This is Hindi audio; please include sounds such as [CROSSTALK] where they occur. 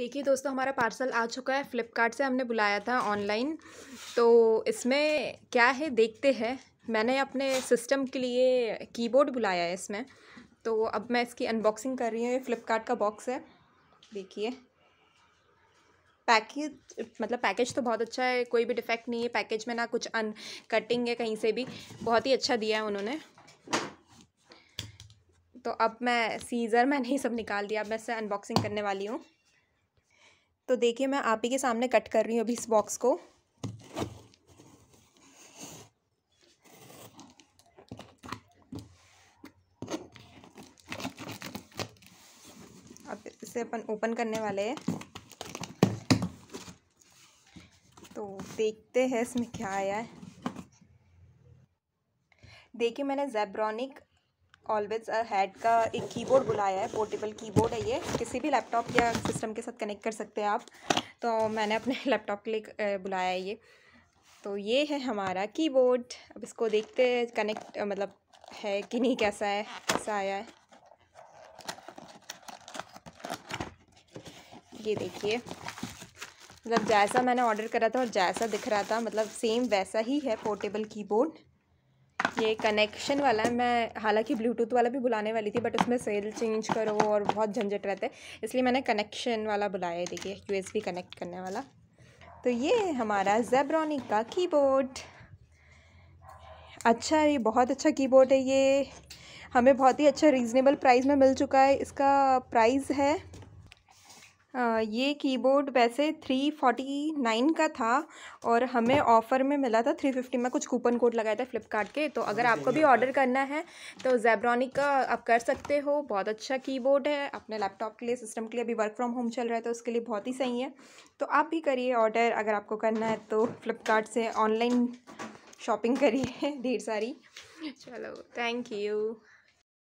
देखिए दोस्तों हमारा पार्सल आ चुका है फ़्लिपकार्ट से हमने बुलाया था ऑनलाइन तो इसमें क्या है देखते हैं मैंने अपने सिस्टम के लिए कीबोर्ड बुलाया है इसमें तो अब मैं इसकी अनबॉक्सिंग कर रही हूँ ये फ़्लिपकार्ट का बॉक्स है देखिए पैकेज मतलब पैकेज तो बहुत अच्छा है कोई भी डिफेक्ट नहीं है पैकेज में ना कुछ अन कटिंग है कहीं से भी बहुत ही अच्छा दिया है उन्होंने तो अब मैं सीज़र मैंने ही सब निकाल दिया अब मैं इसे अनबॉक्सिंग करने वाली हूँ तो देखिए मैं आप ही के सामने कट कर रही हूँ अभी इस बॉक्स को अब इसे अपन ओपन करने वाले हैं तो देखते हैं इसमें क्या आया है देखिए मैंने जेब्रॉनिक ऑलवेज़ हैड का एक कीबोर्ड बुलाया है पोर्टेबल कीबोर्ड है ये किसी भी लैपटॉप या सिस्टम के साथ कनेक्ट कर सकते हैं आप तो मैंने अपने लैपटॉप [LAUGHS] के लिए बुलाया है ये तो ये है हमारा कीबोर्ड अब इसको देखते हैं कनेक्ट मतलब है कि नहीं कैसा है कैसा आया है ये देखिए मतलब जैसा मैंने ऑर्डर करा था और जैसा दिख रहा था मतलब सेम वैसा ही है पोर्टेबल कीबोर्ड ये कनेक्शन वाला है मैं हालांकि ब्लूटूथ वाला भी बुलाने वाली थी बट उसमें सेल चेंज करो और बहुत झंझट रहते इसलिए मैंने कनेक्शन वाला बुलाया देखिए यू कनेक्ट करने वाला तो ये हमारा जेब्रॉनिक का कीबोर्ड अच्छा ये बहुत अच्छा कीबोर्ड है ये हमें बहुत ही अच्छा रीज़नेबल प्राइस में मिल चुका है इसका प्राइस है ये कीबोर्ड वैसे थ्री फोर्टी नाइन का था और हमें ऑफ़र अच्छा। में मिला था थ्री फिफ्टी में कुछ कूपन कोड लगाया था फ्लिपकार्ट के तो अगर आपको भी ऑर्डर करना है तो जैब्रॉनिक का आप कर सकते हो बहुत अच्छा कीबोर्ड है अपने लैपटॉप के लिए सिस्टम के लिए अभी वर्क फ्रॉम होम चल रहा है तो उसके लिए बहुत ही सही है तो आप भी करिए ऑर्डर अगर आपको करना है तो फ्लिपकार्ट से ऑनलाइन शॉपिंग करिए [LAUGHS] ढेर सारी चलो थैंक यू